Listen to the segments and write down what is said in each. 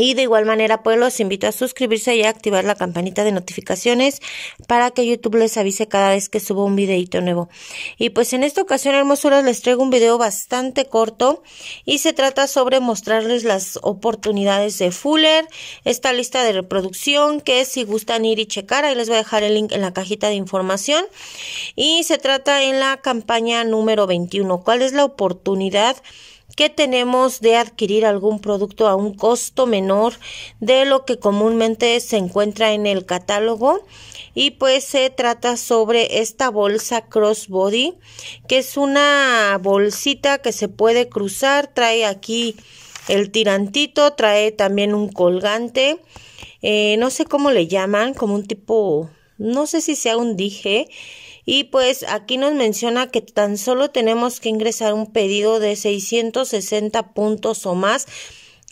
y de igual manera, pues los invito a suscribirse y a activar la campanita de notificaciones para que YouTube les avise cada vez que subo un videito nuevo. Y pues en esta ocasión, hermosuras, les traigo un video bastante corto y se trata sobre mostrarles las oportunidades de Fuller, esta lista de reproducción que si gustan ir y checar, ahí les voy a dejar el link en la cajita de información. Y se trata en la campaña número 21, ¿cuál es la oportunidad? que tenemos de adquirir algún producto a un costo menor de lo que comúnmente se encuentra en el catálogo y pues se trata sobre esta bolsa crossbody que es una bolsita que se puede cruzar trae aquí el tirantito trae también un colgante eh, no sé cómo le llaman como un tipo no sé si sea un dije y pues aquí nos menciona que tan solo tenemos que ingresar un pedido de 660 puntos o más.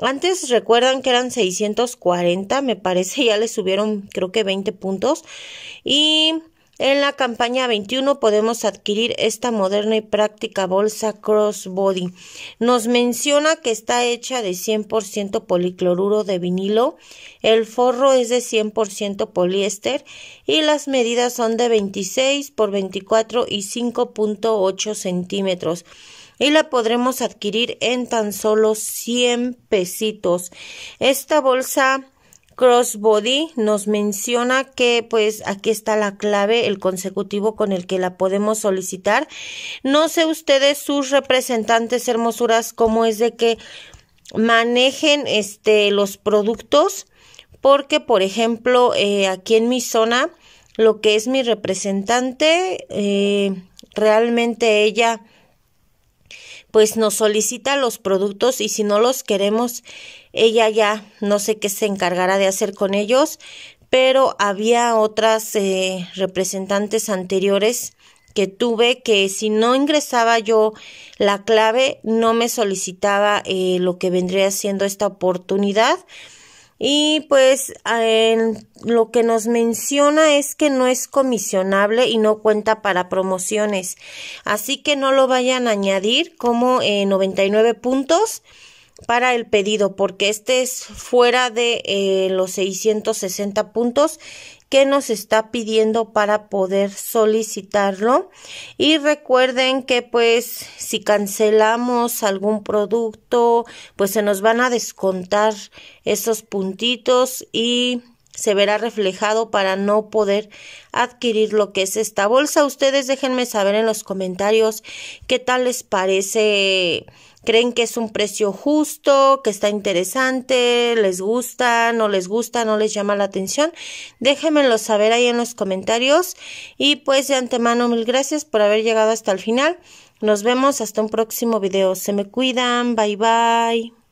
Antes recuerdan que eran 640, me parece, ya le subieron creo que 20 puntos. Y en la campaña 21 podemos adquirir esta moderna y práctica bolsa crossbody. Nos menciona que está hecha de 100% policloruro de vinilo, el forro es de 100% poliéster y las medidas son de 26 por 24 y 5.8 centímetros y la podremos adquirir en tan solo 100 pesitos. Esta bolsa Crossbody nos menciona que pues aquí está la clave, el consecutivo con el que la podemos solicitar. No sé ustedes sus representantes hermosuras cómo es de que manejen este los productos porque por ejemplo eh, aquí en mi zona lo que es mi representante eh, realmente ella pues nos solicita los productos y si no los queremos, ella ya no sé qué se encargará de hacer con ellos, pero había otras eh, representantes anteriores que tuve que si no ingresaba yo la clave no me solicitaba eh, lo que vendría siendo esta oportunidad y pues lo que nos menciona es que no es comisionable y no cuenta para promociones. Así que no lo vayan a añadir como eh, 99 puntos para el pedido porque este es fuera de eh, los los 660 puntos que nos está pidiendo para poder solicitarlo y recuerden que pues si cancelamos algún producto pues se nos van a descontar esos puntitos y se verá reflejado para no poder adquirir lo que es esta bolsa. Ustedes déjenme saber en los comentarios qué tal les parece. ¿Creen que es un precio justo, que está interesante, les gusta, no les gusta, no les llama la atención? Déjenmelo saber ahí en los comentarios. Y pues de antemano mil gracias por haber llegado hasta el final. Nos vemos hasta un próximo video. Se me cuidan. Bye bye.